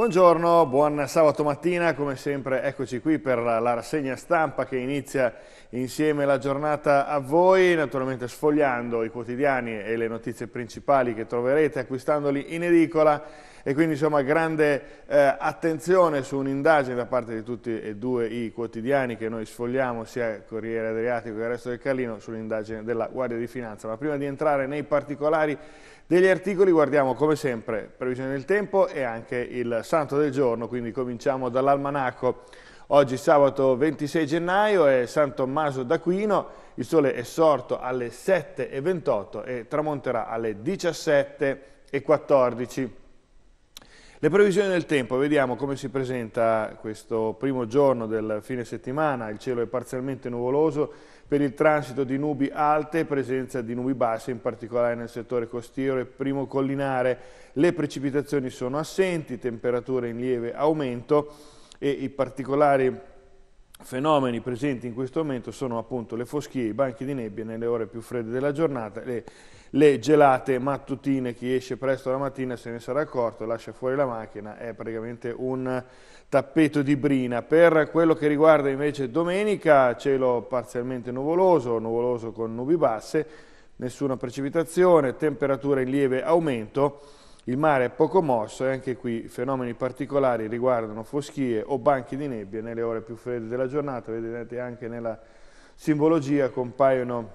Buongiorno, buon sabato mattina, come sempre eccoci qui per la, la, rassegna stampa che inizia insieme la giornata a voi, naturalmente sfogliando i quotidiani e le notizie principali che troverete, acquistandoli in edicola e quindi insomma grande eh, attenzione su un'indagine da parte di tutti e due i quotidiani che noi sfogliamo, sia Corriere Adriatico che il resto del Carlino, sull'indagine della Guardia di Finanza. Ma prima di entrare nei particolari degli articoli guardiamo come sempre previsione del tempo e anche il santo del giorno, quindi cominciamo dall'almanaco Oggi sabato 26 gennaio è San Tommaso d'Aquino, il sole è sorto alle 7.28 e tramonterà alle 17.14. Le previsioni del tempo, vediamo come si presenta questo primo giorno del fine settimana, il cielo è parzialmente nuvoloso per il transito di nubi alte presenza di nubi basse, in particolare nel settore costiero e primo collinare. Le precipitazioni sono assenti, temperature in lieve aumento e i particolari fenomeni presenti in questo momento sono appunto le foschie, i banchi di nebbia nelle ore più fredde della giornata, le, le gelate mattutine, chi esce presto la mattina se ne sarà accorto, lascia fuori la macchina, è praticamente un tappeto di brina. Per quello che riguarda invece domenica, cielo parzialmente nuvoloso, nuvoloso con nubi basse, nessuna precipitazione, temperatura in lieve aumento, il mare è poco mosso e anche qui fenomeni particolari riguardano foschie o banchi di nebbia nelle ore più fredde della giornata. Vedete anche nella simbologia compaiono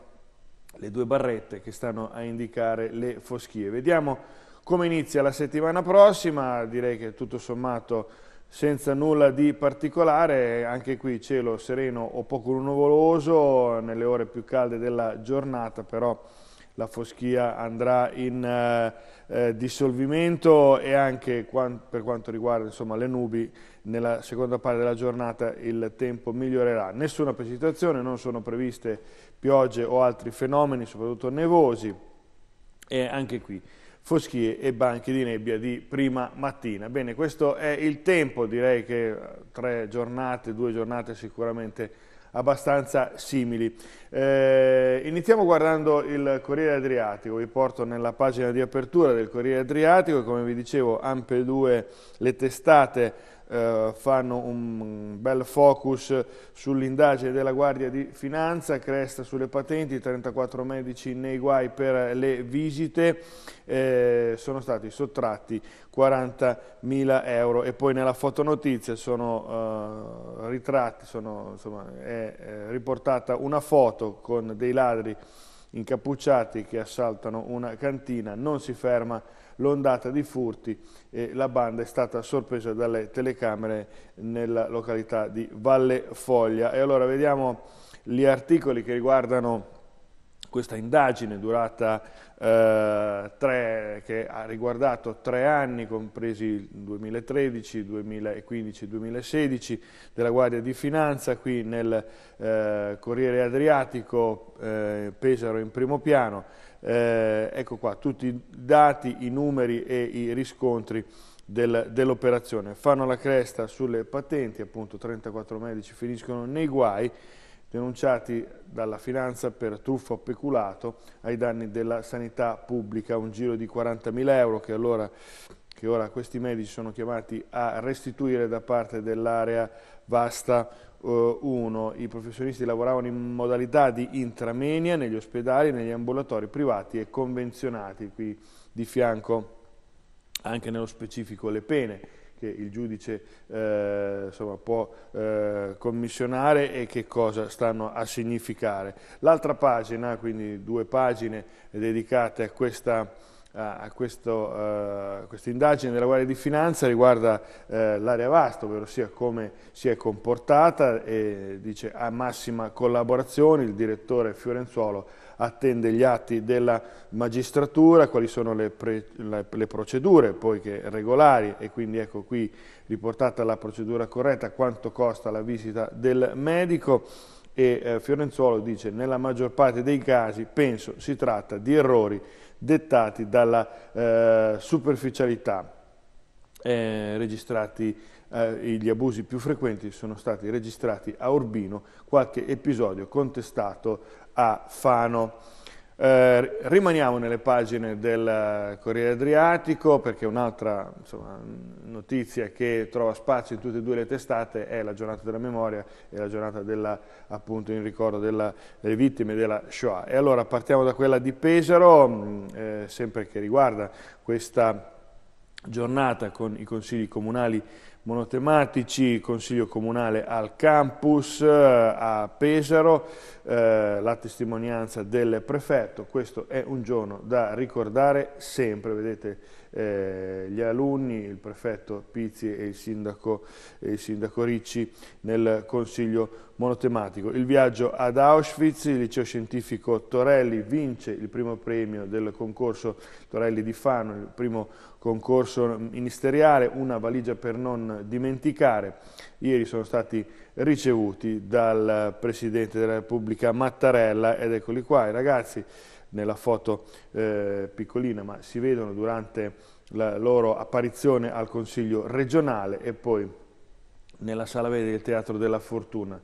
le due barrette che stanno a indicare le foschie. Vediamo come inizia la settimana prossima, direi che tutto sommato senza nulla di particolare, anche qui cielo sereno o poco nuvoloso nelle ore più calde della giornata, però la foschia andrà in eh, eh dissolvimento e anche per quanto riguarda insomma, le nubi nella seconda parte della giornata il tempo migliorerà. Nessuna precipitazione, non sono previste piogge o altri fenomeni, soprattutto nevosi e anche qui foschie e banchi di nebbia di prima mattina. Bene, questo è il tempo, direi che eh, tre giornate, due giornate sicuramente abbastanza simili. Eh, iniziamo guardando il Corriere Adriatico, vi porto nella pagina di apertura del Corriere Adriatico, come vi dicevo ampe due le testate eh, fanno un bel focus sull'indagine della Guardia di Finanza, cresta sulle patenti, 34 medici nei guai per le visite, eh, sono stati sottratti 40.000 euro e poi nella fotonotizia sono eh, ritratti, sono, insomma, è, è riportata una foto con dei ladri incappucciati che assaltano una cantina, non si ferma l'ondata di furti. e la banda è stata sorpresa dalle telecamere nella località di Valle Foglia. E allora vediamo gli articoli che riguardano questa indagine durata, eh, tre, che ha riguardato tre anni, compresi il 2013, 2015 e 2016, della Guardia di Finanza, qui nel eh, Corriere Adriatico, eh, Pesaro in primo piano. Eh, ecco qua tutti i dati, i numeri e i riscontri del, dell'operazione. Fanno la cresta sulle patenti, appunto 34 medici finiscono nei guai, denunciati dalla finanza per truffa o peculato ai danni della sanità pubblica, un giro di 40.000 euro che allora che ora questi medici sono chiamati a restituire da parte dell'area vasta 1. Eh, I professionisti lavoravano in modalità di intramenia negli ospedali, negli ambulatori privati e convenzionati, qui di fianco anche nello specifico le pene che il giudice eh, insomma, può eh, commissionare e che cosa stanno a significare. L'altra pagina, quindi due pagine dedicate a questa a eh, questa uh, quest indagine della Guardia di Finanza riguarda uh, l'area vasta, ovvero sia come si è comportata e dice a massima collaborazione il direttore Fiorenzuolo attende gli atti della magistratura, quali sono le, pre, le, le procedure poi che regolari e quindi ecco qui riportata la procedura corretta, quanto costa la visita del medico e eh, Fiorenzuolo dice nella maggior parte dei casi penso si tratta di errori dettati dalla eh, superficialità eh, registrati eh, gli abusi più frequenti sono stati registrati a Urbino, qualche episodio contestato a Fano. Eh, rimaniamo nelle pagine del Corriere Adriatico perché un'altra notizia che trova spazio in tutte e due le testate è la giornata della memoria e la giornata della, appunto in ricordo della, delle vittime della Shoah. E allora partiamo da quella di Pesaro, mm, eh, sempre che riguarda questa giornata con i consigli comunali monotematici, consiglio comunale al campus eh, a Pesaro, eh, la testimonianza del prefetto, questo è un giorno da ricordare sempre, vedete eh, gli alunni, il prefetto Pizzi e il sindaco, e il sindaco Ricci nel consiglio monotematico. Il viaggio ad Auschwitz, il liceo scientifico Torelli vince il primo premio del concorso Torelli di Fano, il primo concorso ministeriale, una valigia per non dimenticare. Ieri sono stati ricevuti dal Presidente della Repubblica Mattarella ed eccoli qua i ragazzi nella foto eh, piccolina, ma si vedono durante la loro apparizione al Consiglio regionale e poi nella Sala Verde del Teatro della Fortuna,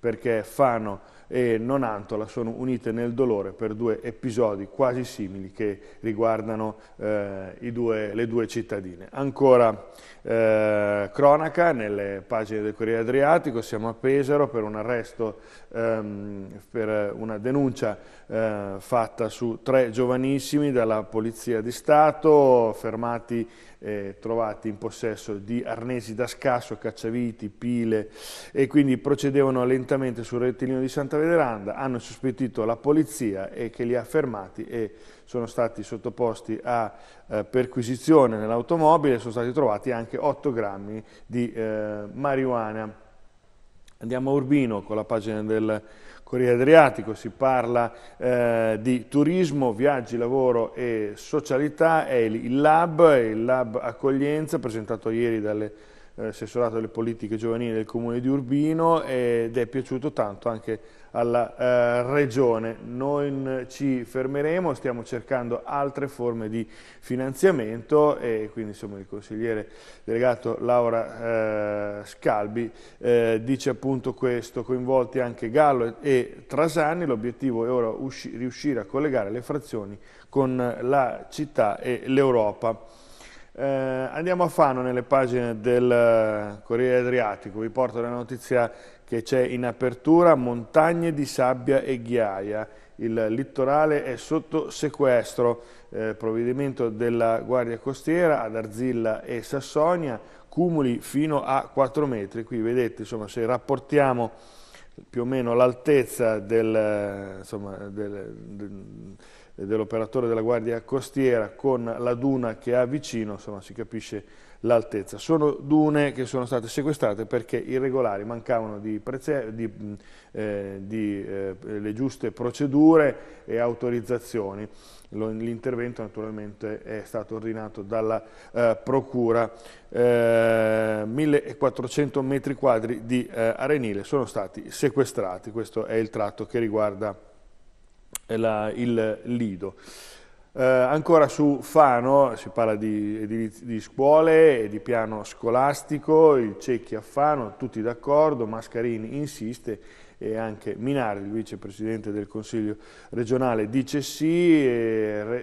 perché Fano e Nonantola sono unite nel dolore per due episodi quasi simili che riguardano eh, due, le due cittadine. Ancora eh, cronaca nelle pagine del Corriere Adriatico, siamo a Pesaro per un arresto, ehm, per una denuncia eh, fatta su tre giovanissimi dalla Polizia di Stato, fermati e trovati in possesso di arnesi da scasso, cacciaviti, pile e quindi procedevano lentamente sul rettilineo di Santa Vecchia Randa hanno sostituito la polizia e che li ha fermati e sono stati sottoposti a eh, perquisizione nell'automobile, sono stati trovati anche 8 grammi di eh, marijuana. Andiamo a Urbino con la pagina del Corriere Adriatico, si parla eh, di turismo, viaggi, lavoro e socialità, è il lab, il lab accoglienza presentato ieri dalle eh, assessorato alle politiche giovanili del comune di Urbino ed è piaciuto tanto anche alla eh, regione. Non ci fermeremo, stiamo cercando altre forme di finanziamento e quindi insomma, il consigliere delegato Laura eh, Scalbi eh, dice appunto questo, coinvolti anche Gallo e Trasani, l'obiettivo è ora riuscire a collegare le frazioni con la città e l'Europa. Eh, andiamo a Fano nelle pagine del eh, Corriere Adriatico, vi porto la notizia che c'è in apertura montagne di sabbia e ghiaia, il littorale è sotto sequestro, eh, provvedimento della Guardia Costiera ad Arzilla e Sassonia, cumuli fino a 4 metri, qui vedete insomma, se rapportiamo più o meno l'altezza del, eh, insomma, del, del dell'operatore della guardia costiera con la duna che ha vicino, insomma si capisce l'altezza. Sono dune che sono state sequestrate perché irregolari, mancavano di, di, mm, eh, di eh, le giuste procedure e autorizzazioni. L'intervento naturalmente è stato ordinato dalla eh, Procura. 1400 eh, metri quadri di eh, arenile sono stati sequestrati, questo è il tratto che riguarda la, il Lido. Eh, ancora su Fano si parla di, di, di, scuole e di piano scolastico, il Cecchi a Fano, tutti d'accordo, Mascarini insiste e anche Minardi, il vicepresidente del Consiglio regionale, dice sì,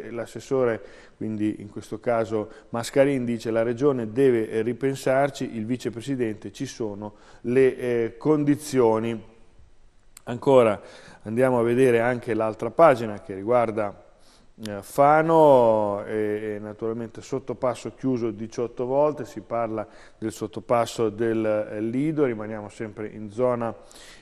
l'assessore, quindi in questo caso Mascarini, dice la regione deve ripensarci, il vicepresidente ci sono le eh, condizioni. Ancora andiamo a vedere anche l'altra pagina che riguarda eh, Fano e, e, naturalmente sottopasso chiuso 18 volte, si parla del sottopasso del eh, Lido, rimaniamo sempre in zona,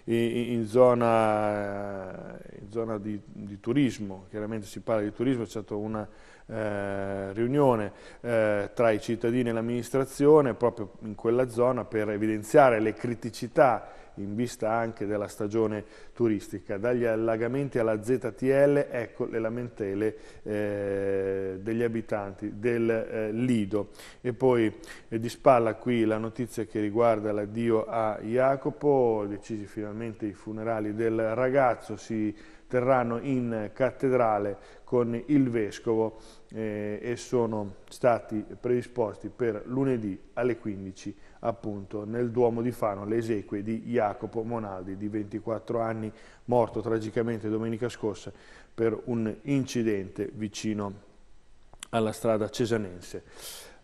in zona, eh, in zona di, di, turismo, chiaramente si parla di turismo, è stata una eh, riunione eh, tra i cittadini e l'amministrazione proprio in quella zona per evidenziare le criticità in vista anche della stagione turistica. Dagli allagamenti alla ZTL, ecco le lamentele eh, degli abitanti del eh, Lido. E poi eh, di spalla qui la notizia che riguarda l'addio a Jacopo, decisi finalmente i funerali del ragazzo, si terranno in cattedrale con il Vescovo eh, e sono stati predisposti per lunedì alle 15 appunto nel Duomo di Fano le esequie di Jacopo Monaldi di 24 anni morto tragicamente domenica scorsa per un incidente vicino alla strada cesanense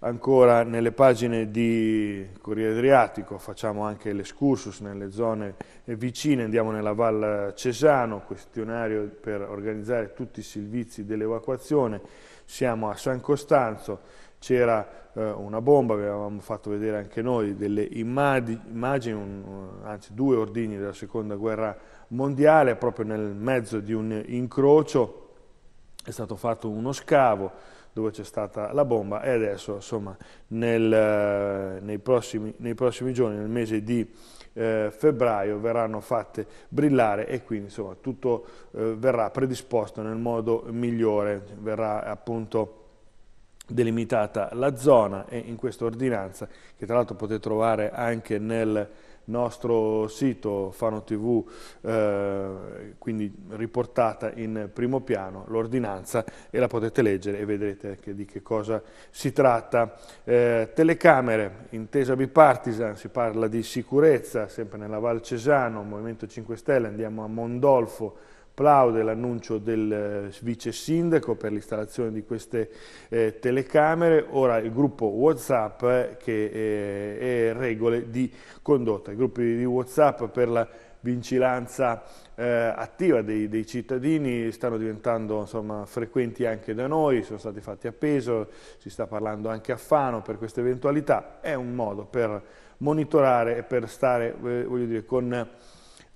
ancora nelle pagine di Corriere Adriatico, facciamo anche l'escursus nelle zone vicine, andiamo nella Val Cesano, questionario per organizzare tutti i servizi dell'evacuazione, siamo a San Costanzo, c'era eh, una bomba, vi avevamo fatto vedere anche noi delle immagini, un, eh, anzi due ordini della seconda guerra mondiale, proprio nel mezzo di un incrocio è stato fatto uno scavo, dove c'è stata la bomba e adesso insomma, nel, eh, nei, prossimi, nei, prossimi, giorni, nel mese di eh, febbraio verranno fatte brillare e quindi insomma, tutto eh, verrà predisposto nel modo migliore, verrà appunto delimitata la zona e in questa ordinanza che tra l'altro potete trovare anche nel nostro sito Fano TV, eh, quindi riportata in primo piano l'ordinanza e la potete leggere e vedrete anche di che cosa si tratta. Eh, telecamere, intesa bipartisan, si parla di sicurezza, sempre nella Val Cesano, Movimento 5 Stelle, andiamo a Mondolfo, Plaude l'annuncio del eh, vice sindaco per l'installazione di queste eh, telecamere, ora il gruppo Whatsapp eh, che eh, è regole di condotta, i gruppi di Whatsapp per la vigilanza eh, attiva dei, dei, cittadini stanno diventando insomma, frequenti anche da noi, sono stati fatti a peso, si sta parlando anche a Fano per questa eventualità, è un modo per monitorare e per stare eh, voglio dire, con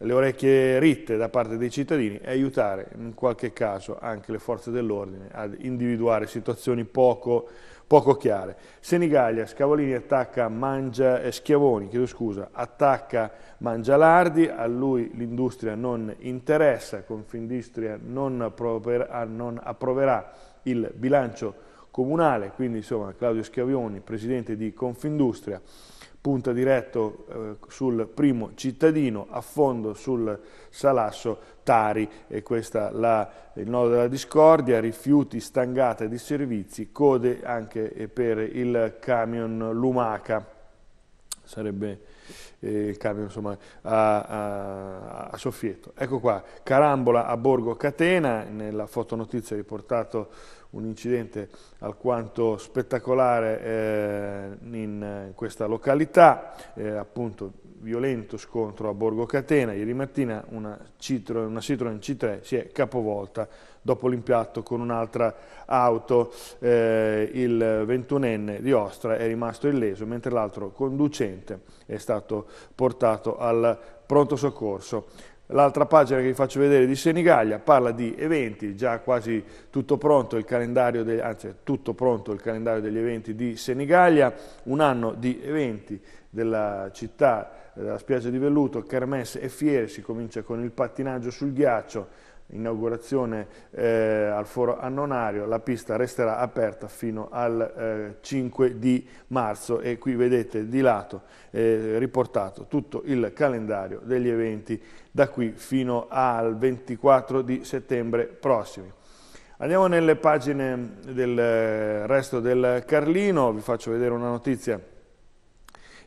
le orecchie ritte da parte dei cittadini e aiutare in qualche caso anche le forze dell'ordine ad individuare situazioni poco, poco chiare. Senigallia, Scavolini attacca Mangia, eh, Schiavoni, chiedo scusa, attacca Mangialardi, a lui l'industria non interessa, Confindustria non, approverà, ah, non approverà il bilancio comunale, quindi insomma Claudio Schiavoni, presidente di Confindustria, punta diretto eh, sul primo cittadino, a fondo sul Salasso Tari, e questo è il nodo della discordia, rifiuti, stangate di servizi, code anche per il camion Lumaca sarebbe eh, il camion insomma, a, a, a, soffietto. Ecco qua, carambola a Borgo Catena, nella fotonotizia è riportato un incidente alquanto spettacolare eh, in, questa località, eh, appunto violento scontro a Borgo Catena, ieri mattina una Citroen, una Citroen C3 si è capovolta dopo l'impiatto con un'altra auto. Eh, il 21enne di Ostra è rimasto illeso, mentre l'altro conducente è stato portato al pronto soccorso. L'altra pagina che vi faccio vedere di Senigallia parla di eventi, già quasi tutto pronto il calendario, de, anzi, tutto pronto il calendario degli eventi di Senigallia, un anno di eventi della città, della spiaggia di Velluto, Kermesse e Fiere, si comincia con il pattinaggio sul ghiaccio, inaugurazione eh, al foro annonario, la pista resterà aperta fino al eh, 5 di marzo e qui vedete di lato eh, riportato tutto il calendario degli eventi da qui fino al 24 di settembre prossimi. Andiamo nelle pagine del eh, resto del Carlino, vi faccio vedere una notizia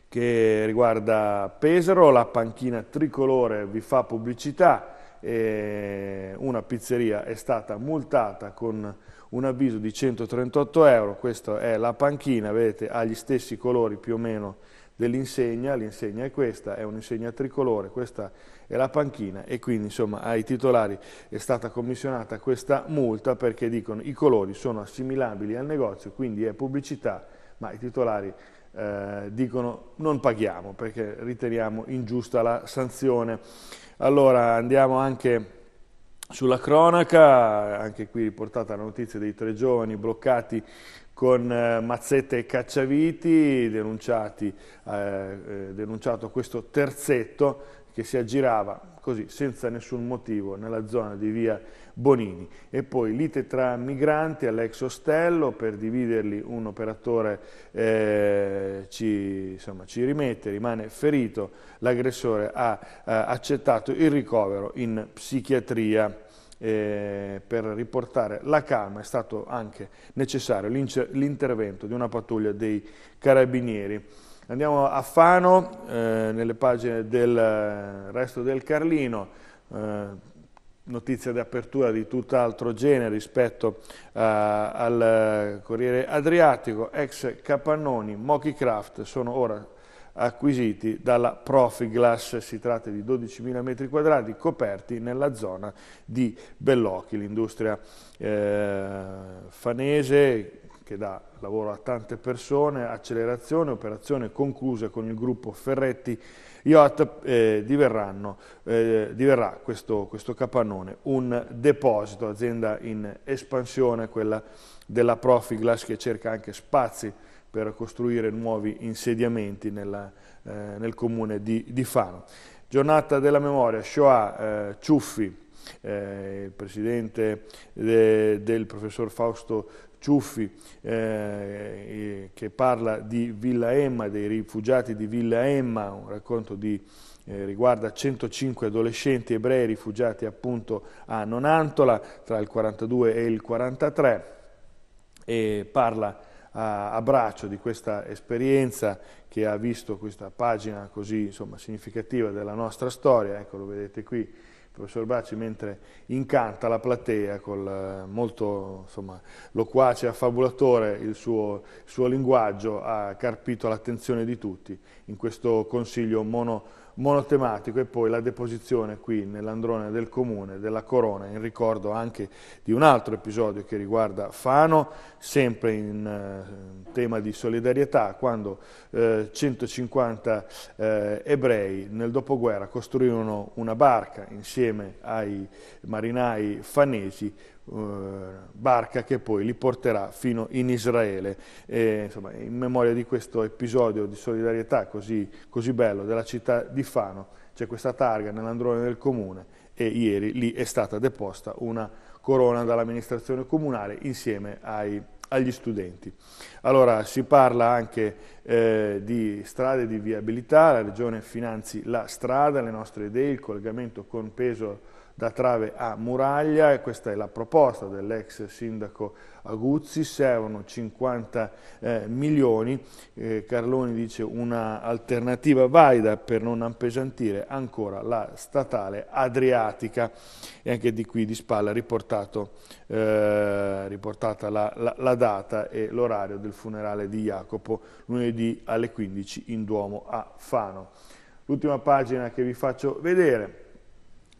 che riguarda Pesaro, la panchina tricolore vi fa pubblicità, eh, una pizzeria è stata multata con un avviso di 138 euro, questa è la panchina, vedete ha gli stessi colori più o meno dell'insegna, l'insegna è questa, è un'insegna tricolore, questa è la panchina e quindi insomma ai titolari è stata commissionata questa multa perché dicono i colori sono assimilabili al negozio, quindi è pubblicità, ma i titolari eh, dicono non paghiamo perché riteniamo ingiusta la sanzione. Allora andiamo anche sulla cronaca, anche qui riportata la notizia dei tre giovani bloccati con eh, mazzette e cacciaviti, eh, eh, denunciato questo terzetto che si aggirava così, senza nessun motivo, nella zona di via Bonini. E poi lite tra migranti all'ex ostello, per dividerli un operatore eh, ci, insomma, ci, rimette, rimane ferito, l'aggressore ha eh, accettato il ricovero in psichiatria. Eh, per riportare la calma è stato anche necessario l'intervento di una pattuglia dei carabinieri. Andiamo a Fano, eh, nelle pagine del eh, resto del Carlino, eh, notizia di apertura di tutt'altro genere rispetto uh, al eh, Corriere Adriatico, ex Capannoni, Mochi Craft sono ora acquisiti dalla Profiglass, si tratta di 12.000 metri quadrati coperti nella zona di Bellocchi, l'industria eh, fanese che dà lavoro a tante persone, accelerazione, operazione conclusa con il gruppo Ferretti Yacht, eh, diverranno, eh, diverrà questo, questo capannone un deposito, azienda in espansione, quella della Profiglass che cerca anche spazi per costruire nuovi insediamenti nella, eh, nel comune di, di, Fano. Giornata della memoria, Shoah, eh, Ciuffi, eh, il presidente de, del professor Fausto Ciuffi eh, eh, che parla di Villa Emma, dei rifugiati di Villa Emma, un racconto di, eh, riguarda 105 adolescenti ebrei rifugiati appunto a Nonantola tra il 42 e il 43 e parla a, a braccio di questa esperienza che ha visto questa pagina così insomma, significativa della nostra storia, ecco lo vedete qui, professor Baci mentre incanta la platea col eh, molto insomma, loquace affabulatore il suo, il suo linguaggio ha carpito l'attenzione di tutti in questo consiglio mono monotematico e poi la deposizione qui nell'androne del comune della corona in ricordo anche di un altro episodio che riguarda Fano, sempre in eh, tema di solidarietà, quando eh, 150 eh, ebrei nel dopoguerra costruirono una barca insieme ai marinai fanesi eh, barca che poi li porterà fino in Israele. E, insomma, in memoria di questo episodio di solidarietà così, così bello della città di Fano, c'è questa targa nell'androne del comune e ieri lì è stata deposta una corona dall'amministrazione comunale insieme ai, agli studenti. Allora si parla anche eh, di strade di viabilità, la regione finanzi la strada, le nostre idee, il collegamento con Peso da trave a muraglia e questa è la proposta dell'ex sindaco Aguzzi, servono 50 eh, milioni, eh, Carloni dice un'alternativa valida per non appesantire ancora la statale adriatica e anche di qui di spalla riportato, eh, riportata la, la, la data e l'orario del funerale di Jacopo lunedì alle 15 in Duomo a Fano. L'ultima pagina che vi faccio vedere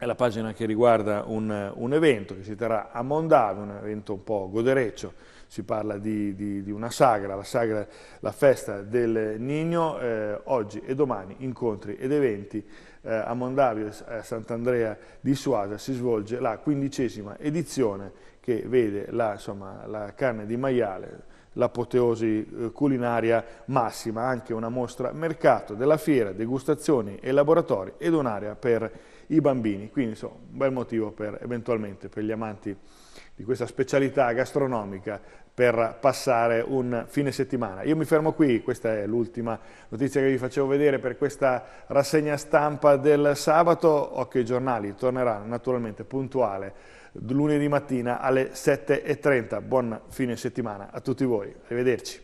è la pagina che riguarda un, un evento che si terrà a Mondave, un evento un po' godereccio, si parla di, di, di una sagra, la, sagra, la festa del Nino, eh, oggi e domani incontri ed eventi eh, a Mondavio a Sant'Andrea di Suasa si svolge la quindicesima edizione che vede la, insomma, la carne di maiale, l'apoteosi eh, culinaria massima, anche una mostra mercato della fiera, degustazioni e laboratori ed un'area per i bambini. Quindi insomma, un bel motivo per, eventualmente per gli amanti di questa specialità gastronomica per passare un fine settimana. Io mi fermo qui, questa è l'ultima notizia che vi facevo vedere per questa rassegna stampa del sabato. Occhio ai giornali, tornerà naturalmente puntuale lunedì mattina alle 7.30. Buon fine settimana a tutti voi, arrivederci.